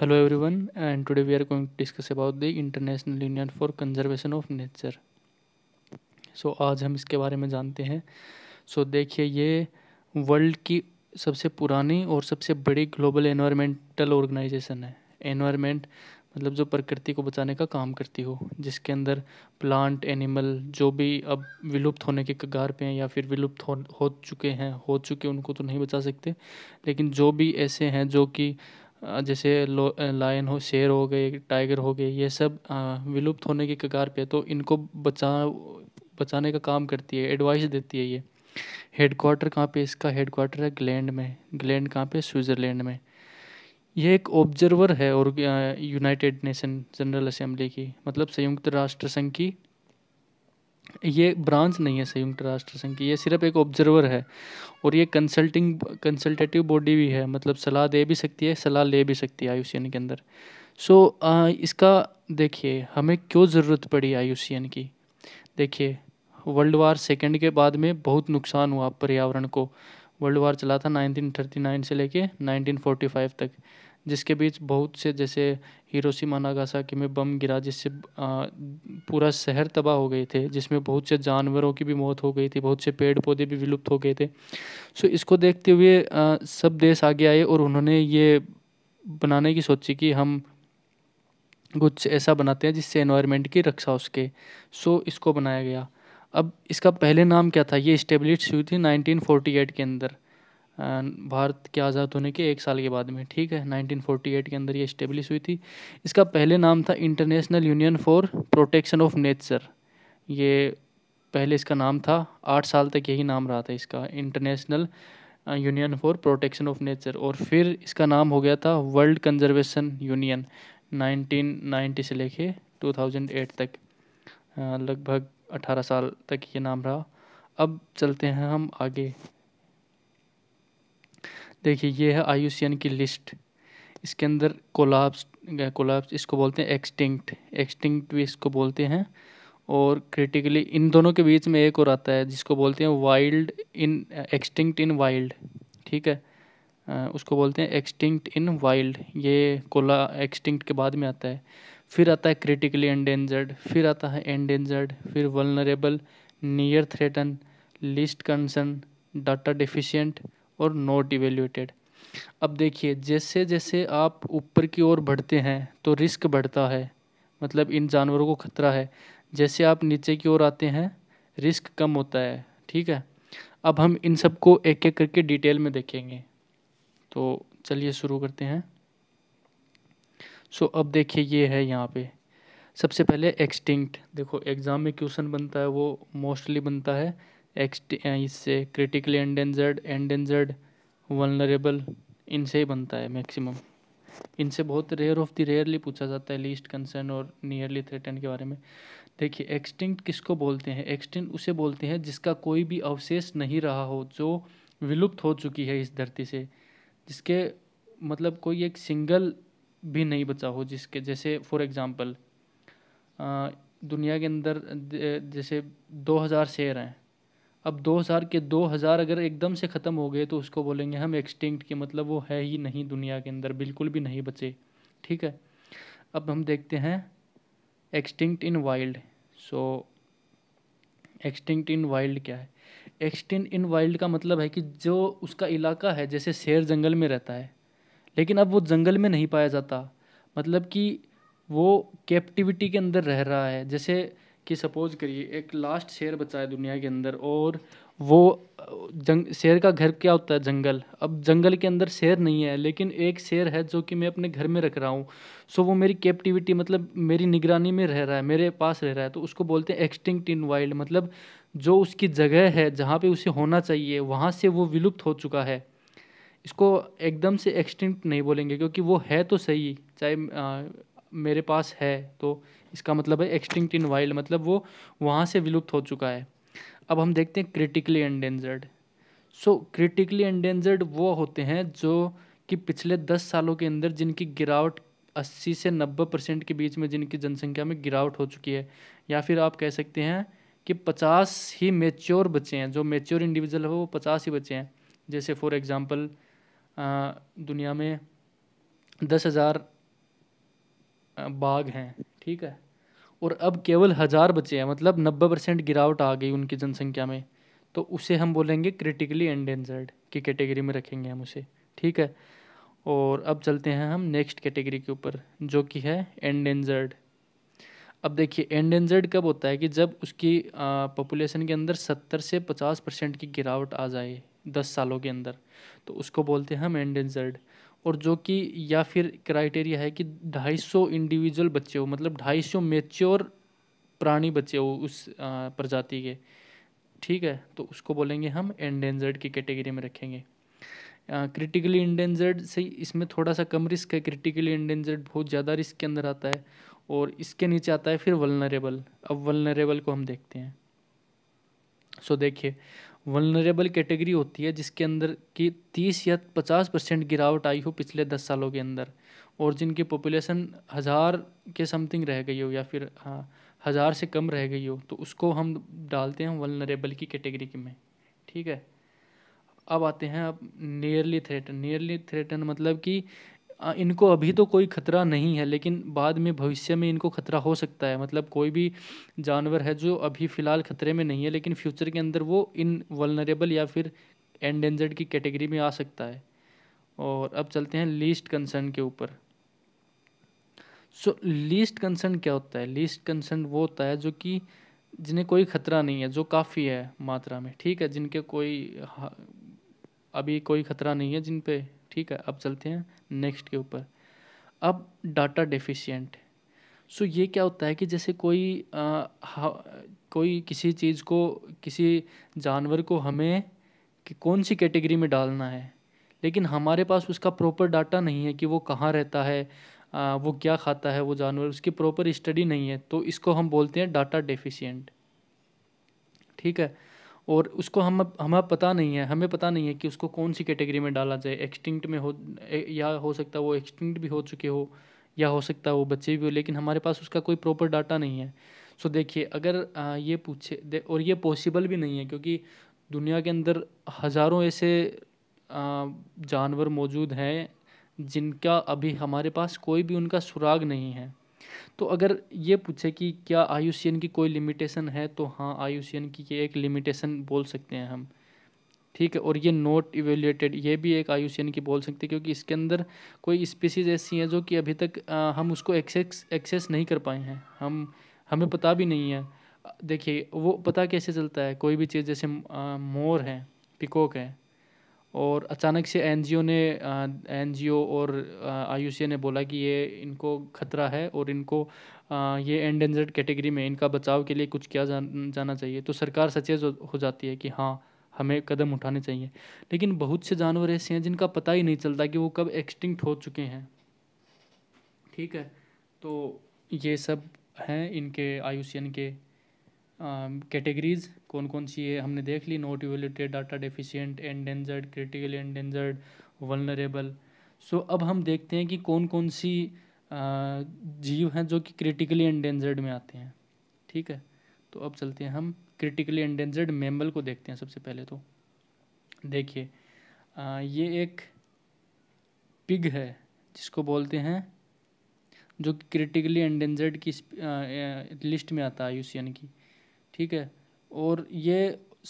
hello everyone and today we are going to discuss about the international union for conservation of nature so आज हम इसके बारे में जानते हैं सो so, देखिए ये वर्ल्ड की सबसे पुरानी और सबसे बड़ी ग्लोबल एनवायरमेंटल ऑर्गेनाइजेशन है एनवायरमेंट मतलब जो प्रकृति को बचाने का काम करती हो जिसके अंदर प्लांट एनिमल जो भी अब विलुप्त होने के कगार पे हैं या फिर विलुप्त हो हो चुके हैं हो चुके उनको तो नहीं बचा सकते लेकिन जो भी ऐसे हैं जो कि जैसे लायन हो शेर हो गए टाइगर हो गए ये सब विलुप्त होने की कगार पे तो इनको बचा बचाने का काम करती है एडवाइस देती है ये हेड क्वार्टर कहाँ पे इसका हेड क्वार्टर है ग्लैंड में ग्लैंड कहाँ पे स्विट्ज़रलैंड में ये एक ऑब्जर्वर है और यूनाइटेड नेशन जनरल असेंबली की मतलब संयुक्त राष्ट्र संघ की ये ब्रांच नहीं है संयुक्त राष्ट्र संघ की ये सिर्फ एक ऑब्जर्वर है और ये कंसल्टिंग कंसल्टेटिव बॉडी भी है मतलब सलाह दे भी सकती है सलाह ले भी सकती है आई के अंदर सो so, इसका देखिए हमें क्यों ज़रूरत पड़ी आई की देखिए वर्ल्ड वार सेकेंड के बाद में बहुत नुकसान हुआ पर्यावरण को वर्ल्ड वार चला था 1939 से लेके 1945 तक जिसके बीच बहुत से जैसे हिरोशिमा नागासाकी में बम गिरा जिससे पूरा शहर तबाह हो गए थे जिसमें बहुत से जानवरों की भी मौत हो गई थी बहुत से पेड़ पौधे भी विलुप्त हो गए थे सो इसको देखते हुए सब देश आगे आए और उन्होंने ये बनाने की सोची कि हम कुछ ऐसा बनाते हैं जिससे एनवायरनमेंट की रक्षा हो सके सो इसको बनाया गया अब इसका पहले नाम क्या था ये इस्टेब्लिश हुई थी नाइनटीन के अंदर भारत के आज़ाद होने के एक साल के बाद में ठीक है 1948 के अंदर ये इस्टेब्लिश हुई थी इसका पहले नाम था international union for protection of nature ये पहले इसका नाम था आठ साल तक यही नाम रहा था इसका international union for protection of nature और फिर इसका नाम हो गया था वर्ल्ड कंजर्वेशन यूनियन 1990 से लेके 2008 तक लगभग 18 साल तक ये नाम रहा अब चलते हैं हम आगे देखिए ये है आयुषियन की लिस्ट इसके अंदर कोलाप्स कोलाप्स इसको बोलते हैं एक्सटिंक्ट एक्सटिंक्ट भी इसको बोलते हैं और क्रिटिकली इन दोनों के बीच में एक और आता है जिसको बोलते हैं wild in extinct in wild ठीक है उसको बोलते हैं एक्सटिंक्ट इन वाइल्ड ये कोला एक्सटिंक्ट के बाद में आता है फिर आता है क्रिटिकली एंडेंजर्ड फिर आता है एंडेंजर्ड फिर vulnerable near threaten least concern data deficient और नॉट इवेल्यूटेड अब देखिए जैसे जैसे आप ऊपर की ओर बढ़ते हैं तो रिस्क बढ़ता है मतलब इन जानवरों को खतरा है जैसे आप नीचे की ओर आते हैं रिस्क कम होता है ठीक है अब हम इन सबको एक एक करके डिटेल में देखेंगे तो चलिए शुरू करते हैं सो so, अब देखिए ये है यहाँ पे सबसे पहले एक्सटिंक्ट देखो एग्ज़ाम में क्वेश्चन बनता है वो मोस्टली बनता है एक्सट इससे क्रिटिकली एंडेंजर्ड एंडेंजर्ड वनरेबल इनसे ही बनता है मैक्सिमम इनसे बहुत रेयर ऑफ द रेयरली पूछा जाता है लीस्ट कंसर्न और नियरली थ्रेटन के बारे में देखिए एक्सटिंक्ट किसको बोलते हैं एक्सटिंक्ट उसे बोलते हैं जिसका कोई भी अवशेष नहीं रहा हो जो विलुप्त हो चुकी है इस धरती से जिसके मतलब कोई एक सिंगल भी नहीं बचा हो जिसके जैसे फॉर एग्ज़ाम्पल दुनिया के अंदर जैसे दो हज़ार शेर हैं अब दो हज़ार के दो हज़ार अगर एकदम से ख़त्म हो गए तो उसको बोलेंगे हम एक्सटिंक्ट के मतलब वो है ही नहीं दुनिया के अंदर बिल्कुल भी नहीं बचे ठीक है अब हम देखते हैं extinct in wild so extinct in wild क्या है एक्सटिंक्ट इन वाइल्ड का मतलब है कि जो उसका इलाका है जैसे शेर जंगल में रहता है लेकिन अब वो जंगल में नहीं पाया जाता मतलब कि वो कैप्टिविटी के अंदर रह रहा है जैसे कि सपोज़ करिए एक लास्ट शेर बचा है दुनिया के अंदर और वो जंग शेर का घर क्या होता है जंगल अब जंगल के अंदर शेर नहीं है लेकिन एक शेर है जो कि मैं अपने घर में रख रहा हूँ सो वो मेरी कैप्टिविटी मतलब मेरी निगरानी में रह रहा है मेरे पास रह रहा है तो उसको बोलते हैं एक्सटिंक्ट इन वाइल्ड मतलब जो उसकी जगह है जहाँ पे उसे होना चाहिए वहाँ से वो विलुप्त हो चुका है इसको एकदम से एक्सटिंक्ट नहीं बोलेंगे क्योंकि वो है तो सही चाहे मेरे पास है तो इसका मतलब है एक्सटिंक्ट इन वाइल्ड मतलब वो वहाँ से विलुप्त हो चुका है अब हम देखते हैं critically endangered so critically endangered वो होते हैं जो कि पिछले दस सालों के अंदर जिनकी गिरावट अस्सी से नब्बे परसेंट के बीच में जिनकी जनसंख्या में गिरावट हो चुकी है या फिर आप कह सकते हैं कि पचास ही मेच्योर बच्चे हैं जो मेच्योर इंडिविजुअल है वो पचास ही बच्चे हैं जैसे फॉर एग्ज़ाम्पल दुनिया में दस हज़ार बाघ हैं ठीक है और अब केवल हज़ार बचे हैं मतलब नब्बे परसेंट गिरावट आ गई उनकी जनसंख्या में तो उसे हम बोलेंगे क्रिटिकली एंडेंजर्ड की कैटेगरी में रखेंगे हम उसे ठीक है और अब चलते हैं हम नेक्स्ट कैटेगरी के ऊपर जो कि है एंडेंजर्ड अब देखिए एंडेंजर्ड कब होता है कि जब उसकी पॉपुलेशन के अंदर सत्तर से पचास परसेंट की गिरावट आ जाए दस सालों के अंदर तो उसको बोलते हैं हम एंडेंजर्ड और जो कि या फिर क्राइटेरिया है कि 250 इंडिविजुअल बच्चे हो मतलब 250 मेच्योर प्राणी बच्चे हो उस प्रजाति के ठीक है तो उसको बोलेंगे हम एंडेंजर्ड की कैटेगरी में रखेंगे क्रिटिकली इंडेंजर्ड से इसमें थोड़ा सा कम रिस्क है क्रिटिकली इंडेंजर्ड बहुत ज़्यादा रिस्क के अंदर आता है और इसके नीचे आता है फिर वलनरेबल अब वलनरेबल को हम देखते हैं सो देखिए वनरेबल कैटेगरी होती है जिसके अंदर की तीस या पचास परसेंट गिरावट आई हो पिछले दस सालों के अंदर और जिनकी पॉपुलेशन हज़ार के समथिंग रह गई हो या फिर हाँ हज़ार से कम रह गई हो तो उसको हम डालते हैं वनरेबल की कैटेगरी में ठीक है अब आते हैं अब नियरली थ्रेटन नियरली थ्रेटन मतलब कि इनको अभी तो कोई ख़तरा नहीं है लेकिन बाद में भविष्य में इनको ख़तरा हो सकता है मतलब कोई भी जानवर है जो अभी फ़िलहाल ख़तरे में नहीं है लेकिन फ्यूचर के अंदर वो इन वलनरेबल या फिर एंडेंजर्ड की कैटेगरी में आ सकता है और अब चलते हैं लीस्ट कंसर्न के ऊपर सो लीस्ट कंसर्न क्या होता है लीस्ट कंसर्न वो होता है जो कि जिन्हें कोई ख़तरा नहीं है जो काफ़ी है मात्रा में ठीक है जिनके कोई अभी कोई ख़तरा नहीं है जिन पे ठीक है अब चलते हैं नेक्स्ट के ऊपर अब डाटा डेफिशिएंट सो ये क्या होता है कि जैसे कोई आ, कोई किसी चीज़ को किसी जानवर को हमें कि कौन सी कैटेगरी में डालना है लेकिन हमारे पास उसका प्रॉपर डाटा नहीं है कि वो कहाँ रहता है आ, वो क्या खाता है वो जानवर उसकी प्रॉपर स्टडी नहीं है तो इसको हम बोलते हैं डाटा डेफिशिएंट ठीक है और उसको हम हमें पता नहीं है हमें पता नहीं है कि उसको कौन सी कैटेगरी में डाला जाए एक्सटिंक्ट में हो या हो सकता है वो एक्सटिंक्ट भी हो चुके हो या हो सकता है वो बच्चे भी हो लेकिन हमारे पास उसका कोई प्रॉपर डाटा नहीं है सो देखिए अगर ये पूछे और ये पॉसिबल भी नहीं है क्योंकि दुनिया के अंदर हज़ारों ऐसे जानवर मौजूद हैं जिनका अभी हमारे पास कोई भी उनका सुराग नहीं है तो अगर ये पूछे कि क्या आयुष्यन की कोई लिमिटेशन है तो हाँ आयुष्यन की ये एक लिमिटेशन बोल सकते हैं हम ठीक है और ये नोट इवेल्यूटेड ये भी एक आयुष्यन की बोल सकते हैं क्योंकि इसके अंदर कोई स्पीसीज ऐसी हैं जो कि अभी तक आ, हम उसको एक्सेस एक्सेस नहीं कर पाए हैं हम हमें पता भी नहीं है देखिए वो पता कैसे चलता है कोई भी चीज़ जैसे आ, मोर है पिकॉक है और अचानक से एनजीओ ने एनजीओ और आयुष्य ने बोला कि ये इनको खतरा है और इनको आ, ये एंडेंजर्ड कैटेगरी में इनका बचाव के लिए कुछ किया जान जाना चाहिए तो सरकार सचेत हो जाती है कि हाँ हमें कदम उठाने चाहिए लेकिन बहुत से जानवर ऐसे हैं जिनका पता ही नहीं चलता कि वो कब एक्सटिंक्ट हो चुके हैं ठीक है तो ये सब हैं इनके आयुष्यन के कैटेगरीज़ um, कौन कौन सी है हमने देख ली not evaluated data deficient endangered critically endangered vulnerable so अब हम देखते हैं कि कौन कौन सी uh, जीव हैं जो कि क्रिटिकली एंडेंजर्ड में आते हैं ठीक है तो अब चलते हैं हम क्रिटिकली एंडेंजर्ड मेम्बल को देखते हैं सबसे पहले तो देखिए uh, ये एक पिग है जिसको बोलते हैं जो कि क्रिटिकली एंडेंजर्ड की लिस्ट uh, में आता है यूसीएन की ठीक है और ये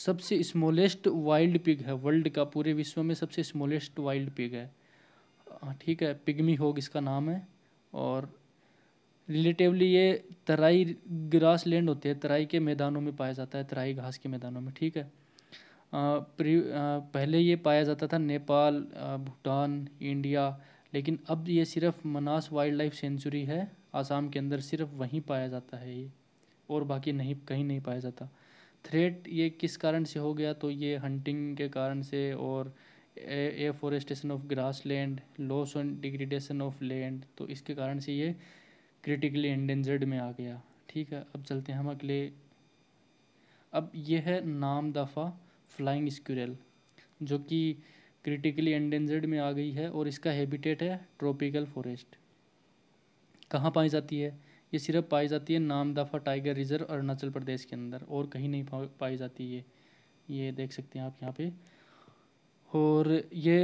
सबसे स्मॉलेस्ट वाइल्ड पिग है वर्ल्ड का पूरे विश्व में सबसे स्मॉलेस्ट वाइल्ड पिग है हाँ, ठीक है पिगमी होग इसका नाम है और रिलेटिवली ये तराई ग्रास लैंड होते हैं तराई के मैदानों में पाया जाता है तराई घास के मैदानों में ठीक है आ, आ, पहले ये पाया जाता था नेपाल भूटान इंडिया लेकिन अब ये सिर्फ मनास वाइल्ड लाइफ सेंचुरी है आसाम के अंदर सिर्फ वहीं पाया जाता है ये और बाकी नहीं कहीं नहीं पाया जाता थ्रेट ये किस कारण से हो गया तो ये हंटिंग के कारण से और afforestation of grassland loss on degradation of land तो इसके कारण से ये क्रिटिकली एंडेंजर्ड में आ गया ठीक है अब चलते हैं हम अगले अब यह है नाम दफ़ा फ्लाइंग स्क्यूरल जो कि क्रिटिकली एंडेंजर्ड में आ गई है और इसका हैबिटेट है ट्रॉपिकल फॉरेस्ट कहाँ पाई जाती है ये सिर्फ पाई जाती है नामदफा टाइगर रिजर्व अरुणाचल प्रदेश के अंदर और कहीं नहीं पा, पाई जाती ये ये देख सकते हैं आप यहाँ पे और ये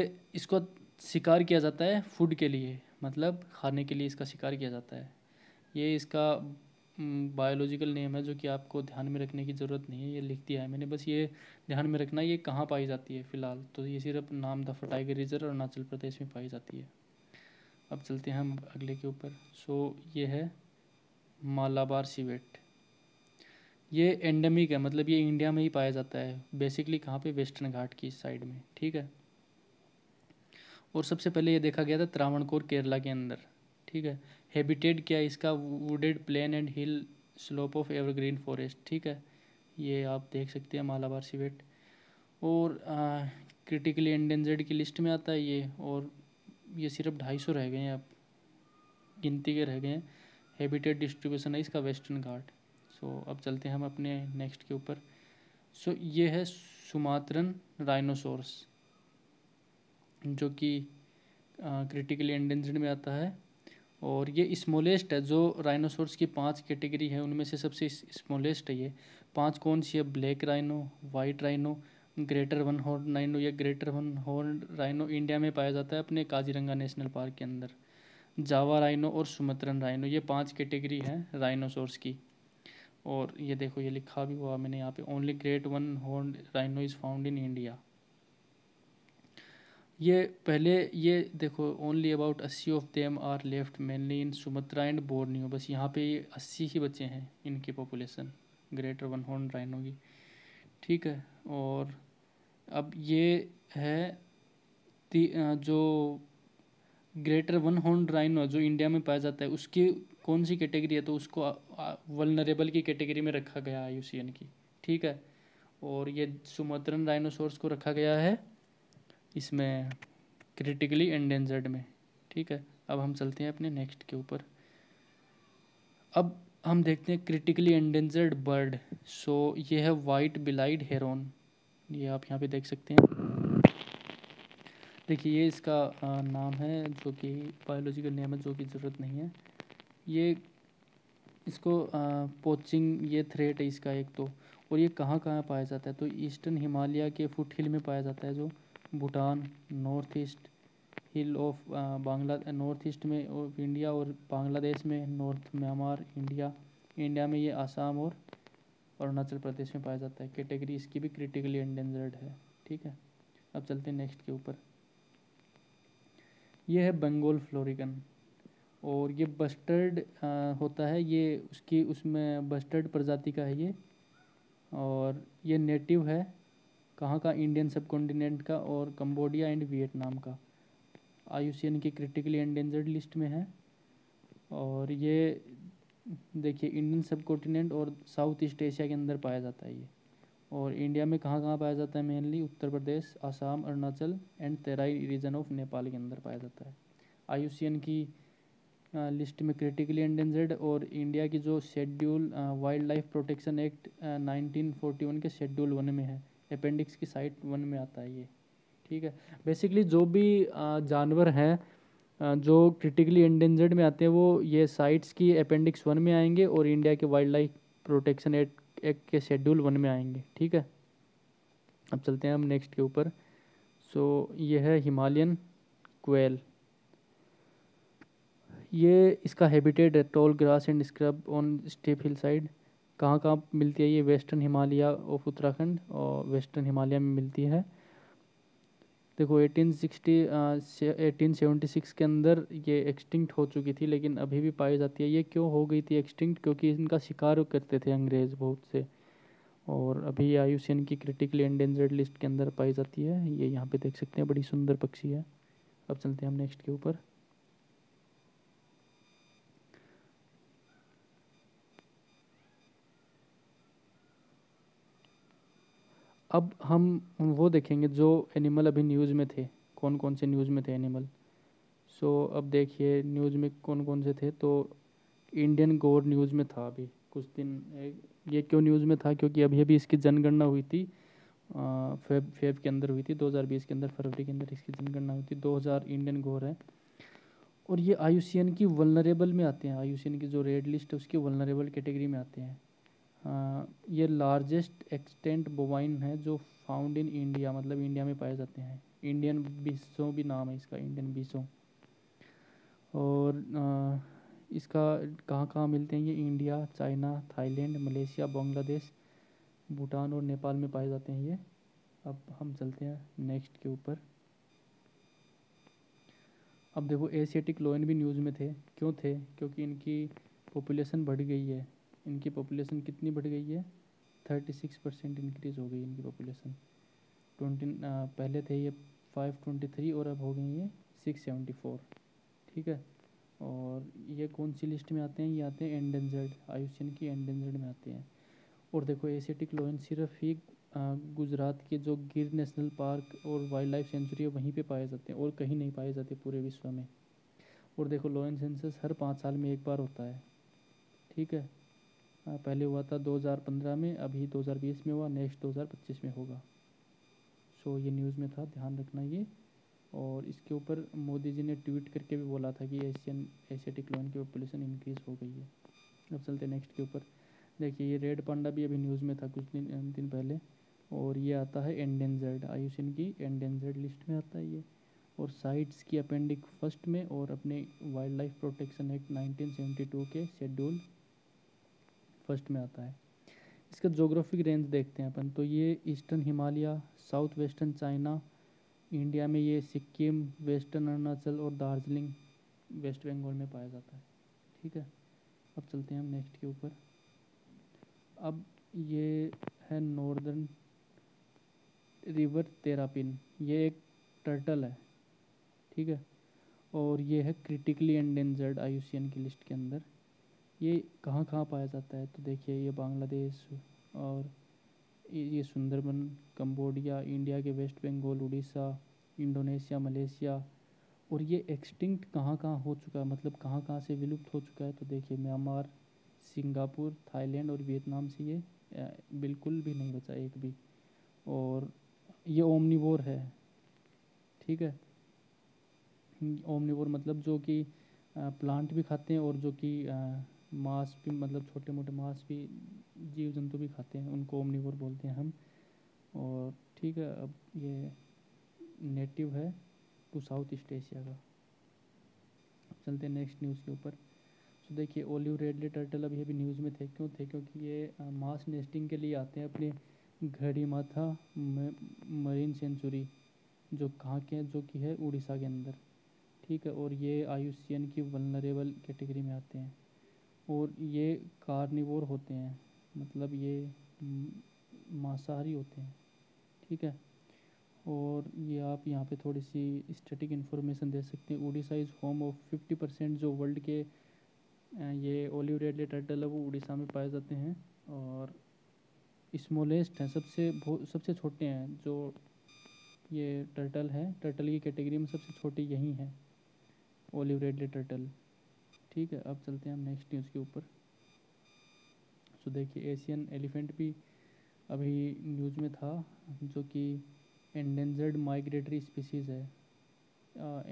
इसको शिकार किया जाता है फूड के लिए मतलब खाने के लिए इसका शिकार किया जाता है ये इसका बायोलॉजिकल नेम है जो कि आपको ध्यान में रखने की ज़रूरत नहीं है ये लिख दिया है मैंने बस ये ध्यान में रखना ये कहाँ पाई जाती है फ़िलहाल तो ये सिर्फ नाम दफा टाइगर रिजर्व अरुणाचल प्रदेश में पाई जाती है अब चलते हैं हम अगले के ऊपर सो ये है मालाबार सीवेट ये एंडेमिक है मतलब ये इंडिया में ही पाया जाता है बेसिकली कहाँ पे वेस्टर्न घाट की साइड में ठीक है और सबसे पहले ये देखा गया था त्रावणकोर केरला के अंदर ठीक है हैबिटेट क्या है इसका wooded plain and hill slope of evergreen forest ठीक है ये आप देख सकते हैं मालाबार सीवेट और क्रिटिकली एंडेंजर्ड की लिस्ट में आता है ये और ये सिर्फ ढाई सौ रह गए हैं आप गिनती के रह गए हैं हैबिटेट डिस्ट्रीब्यूशन है इसका वेस्टर्न घाट सो अब चलते हैं हम अपने नेक्स्ट के ऊपर सो ये है सुमात्रन राइनोसोर्स जो कि क्रिटिकली एंडेंजर्ड में आता है और ये स्मॉलेस्ट है जो राइनोसोर्स की पांच कैटेगरी है उनमें से सबसे स्मॉलेस्ट है ये पांच कौन सी है black rhino white rhino greater one horn rhino या greater one horn rhino India में पाया जाता है अपने काजीरंगा नेशनल पार्क के अंदर जावा राइनो और सुमत्रन राइनो ये पांच कैटेगरी हैं राइनोसोर्स की और ये देखो ये लिखा भी हुआ मैंने यहाँ पे only great one horn rhino is found in India ये पहले ये देखो ओनली अबाउट अस्सी of them are left mainly in Sumatra and Borneo बस यहाँ पे ये अस्सी ही बच्चे हैं इनकी population greater one horn rhino की ठीक है और अब ये है जो ग्रेटर वन हॉर्न राइनो जो इंडिया में पाया जाता है उसकी कौन सी कैटेगरी है तो उसको वलनरेबल की कैटेगरी में रखा गया है यूसीएन की ठीक है और ये सुमद्रन राइनोसोर्स को रखा गया है इसमें क्रिटिकली एंडेंजर्ड में ठीक है अब हम चलते हैं अपने नेक्स्ट के ऊपर अब हम देखते हैं क्रिटिकली एंडेंजर्ड बर्ड सो ये है वाइट बिलाइड हेरोन ये आप यहाँ पे देख सकते हैं देखिए ये इसका नाम है जो कि बायोलॉजिकल नेम जो कि ज़रूरत नहीं है ये इसको पोचिंग ये थ्रेट है इसका एक तो और ये कहाँ कहाँ पाया जाता है तो ईस्टर्न हिमालय के फुट हिल में पाया जाता है जो Bhutan north east hill of Bangla north east में ऑफ इंडिया और बांग्लादेश में नॉर्थ म्यांमार इंडिया इंडिया में ये आसाम और अरुणाचल प्रदेश में पाया जाता है कैटेगरी इसकी भी क्रिटिकली एंडेंजर्ड है ठीक है अब चलते हैं नेक्स्ट के ऊपर ये है बंगोल फ्लोरिकन और ये बस्टर्ड होता है ये उसकी उसमें बस्टर्ड प्रजाति का है ये और ये नेटिव है कहाँ का इंडियन सब कॉन्टीनेंट का और कम्बोडिया एंड वियतनाम का आयुषियन की क्रिटिकली एंडेंजर्ड लिस्ट में है और ये देखिए इंडियन सब कॉन्टीनेंट और साउथ ईस्ट एशिया के अंदर पाया जाता है ये और इंडिया में कहाँ कहाँ पाया जाता है mainly Uttar Pradesh Assam Arunachal and Terai region of Nepal के अंदर पाया जाता है आई की लिस्ट में क्रिटिकली एंडेंजर्ड और इंडिया की जो schedule wildlife protection act 1941 के शेड्यूल वन में है अपेंडिक्स की साइट वन में आता है ये ठीक है बेसिकली जो भी जानवर हैं जो क्रिटिकली एंडेंजर्ड में आते हैं वो ये साइट्स की अपेंडिक्स वन में आएंगे और इंडिया के वाइल्ड लाइफ प्रोटेक्शन एक्ट एक के शेड्यूल वन में आएंगे ठीक है अब चलते हैं हम नेक्स्ट के ऊपर सो ये है हिमालयन क्वेल ये इसका हैबिटेट है tall grass and scrub on steep hillside कहाँ कहाँ मिलती है ये वेस्टर्न हिमालय ऑफ उत्तराखंड और वेस्टर्न हिमालय में मिलती है देखो 1860 1876 के अंदर ये एक्सटिंक्ट हो चुकी थी लेकिन अभी भी पाई जाती है ये क्यों हो गई थी एक्सटिंक्ट क्योंकि इनका शिकार करते थे अंग्रेज़ बहुत से और अभी आई की क्रिटिकली एंडेंजर्ड लिस्ट के अंदर पाई जाती है ये यहाँ पे देख सकते हैं बड़ी सुंदर पक्षी है अब चलते हैं हम नेक्स्ट के ऊपर अब हम वो देखेंगे जो एनिमल अभी न्यूज़ में थे कौन कौन से न्यूज़ में थे एनिमल सो so, अब देखिए न्यूज़ में कौन कौन से थे तो इंडियन गोर न्यूज़ में था अभी कुछ दिन ये क्यों न्यूज़ में था क्योंकि अभी अभी इसकी जनगणना हुई थी फेब फेब के अंदर हुई थी 2020 के अंदर फरवरी के अंदर इसकी जनगणना हुई थी 2000 इंडियन गोर है और ये आई की वलनरेबल में आते हैं आई की जो रेड लिस्ट है उसकी वलनरेबल कैटेगरी में आते हैं ये लार्जेस्ट एक्सटेंट बोवाइन है जो फाउंड इन इंडिया मतलब इंडिया में पाए जाते हैं इंडियन बीसों भी नाम है इसका इंडियन बीसों और आ, इसका कहाँ कहाँ मिलते हैं ये India China Thailand Malaysia Bangladesh Bhutan और नेपाल में पाए जाते हैं ये अब हम चलते हैं नेक्स्ट के ऊपर अब देखो एशियाटिक लोइन भी न्यूज़ में थे क्यों थे क्योंकि इनकी पॉपुलेशन बढ़ गई है इनकी पॉपुलेशन कितनी बढ़ गई है थर्टी सिक्स परसेंट इनक्रीज़ हो गई इनकी पॉपुलेशन ट्वेंटी पहले थे ये फाइव ट्वेंटी थ्री और अब हो गई ये सिक्स सेवेंटी फोर ठीक है और ये कौन सी लिस्ट में आते हैं ये आते हैं एंडेंजर्ड आयुष्यन की एंडेंजर्ड में आते हैं और देखो एसिटिक लोइन सिर्फ ही गुजरात के जो गिर नेशनल पार्क और वाइल्ड लाइफ सेंचुरी है वहीं पे पाए जाते हैं और कहीं नहीं पाए जाते पूरे विश्व में और देखो लोइन सेंसस हर पाँच साल में एक बार होता है ठीक है हाँ, पहले हुआ था 2015 में अभी 2020 में हुआ नेक्स्ट 2025 में होगा सो ये न्यूज़ में था ध्यान रखना ये और इसके ऊपर मोदी जी ने ट्वीट करके भी बोला था कि एशियन एशियाटिक लोन की पॉपुलेशन इंक्रीज़ हो गई है अब चलते नेक्स्ट के ऊपर देखिए ये रेड पांडा भी अभी न्यूज़ में था कुछ दिन दिन पहले और ये आता है एंडेंजर्ड आयुषिन की एंडेंजर्ड लिस्ट में आता है ये और साइट्स की अपेंडिक फर्स्ट में और अपने वाइल्ड लाइफ प्रोटेक्शन एक्ट 1972 के शेड्यूल फर्स्ट में आता है इसका जोग्राफिक रेंज देखते हैं अपन तो ये eastern Himalaya south western China India में ये सिक्किम वेस्टर्न अरुणाचल और दार्जिलिंग वेस्ट बंगाल में पाया जाता है ठीक है अब चलते हैं हम नेक्स्ट के ऊपर अब ये है नॉर्दर्न रिवर तेरापिन ये एक टर्टल है ठीक है और ये है क्रिटिकली एंडेंजर्ड आई की लिस्ट के अंदर ये कहाँ कहाँ पाया जाता है तो देखिए ये बांग्लादेश और ये सुंदरबन कंबोडिया इंडिया के west Bengal Orissa Indonesia Malaysia और ये एक्सटिंक्ट कहाँ कहाँ हो चुका है मतलब कहाँ कहाँ से विलुप्त हो चुका है तो देखिए म्यांमार सिंगापुर थाईलैंड और वियतनाम से ये बिल्कुल भी नहीं बचा एक भी और ये ओमनीवोर है ठीक है ओमनीवोर मतलब जो कि प्लांट भी खाते हैं और जो कि मांस भी मतलब छोटे मोटे मांस भी जीव जंतु भी खाते हैं उनको ओमनीवर बोलते हैं हम और ठीक है अब ये नेटिव है टू साउथ ईस्ट एशिया का चलते हैं नेक्स्ट न्यूज़ के ऊपर तो देखिए ओलिव रेडली टर्टल अभी अभी न्यूज़ में थे क्यों थे क्योंकि ये मास नेस्टिंग के लिए आते हैं अपने घड़ी माथा मरीन सेंचुरी जो कहाँ के हैं जो कि है उड़ीसा के अंदर ठीक है और ये आई की वनरेबल कैटेगरी में आते हैं और ये कार्निवोर होते हैं मतलब ये मांसाहारी होते हैं ठीक है और ये आप यहाँ पे थोड़ी सी स्टैटिक इन्फॉर्मेशन दे सकते हैं Orissa is home of fifty percent जो वर्ल्ड के ये ओलिव रेडली टर्टल है वो उड़ीसा में पाए जाते हैं और इस्मोलेस्ट हैं सबसे सबसे छोटे हैं जो ये टर्टल है टर्टल की कैटेगरी में सबसे छोटे यही हैं ओलिव रेडली टर्टल ठीक है अब चलते हैं हम नेक्स्ट न्यूज़ के ऊपर सो देखिए एशियन एलिफेंट भी अभी न्यूज़ में था जो कि एंडेंजर्ड माइग्रेटरी स्पीसीज़ है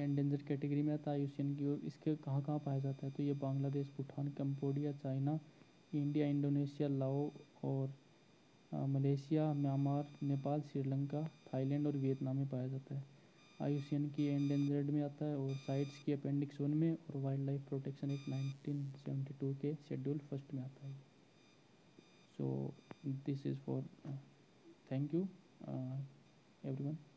एंडेंजर कैटेगरी में आता है आयुषियन की और इसके कहाँ कहाँ पाया जाता है तो ये Bangladesh Bhutan Cambodia China India Indonesia Lao और आ, Malaysia Myanmar Nepal Sri Lanka Thailand और वियतनाम में पाया जाता है आयुषियन की एंडेंजर्ड में आता है और साइट्स की अपेंडिक्स वन में और वाइल्ड लाइफ प्रोटेक्शन एक्ट 1972 के शेड्यूल फर्स्ट में आता है so this is for thank you everyone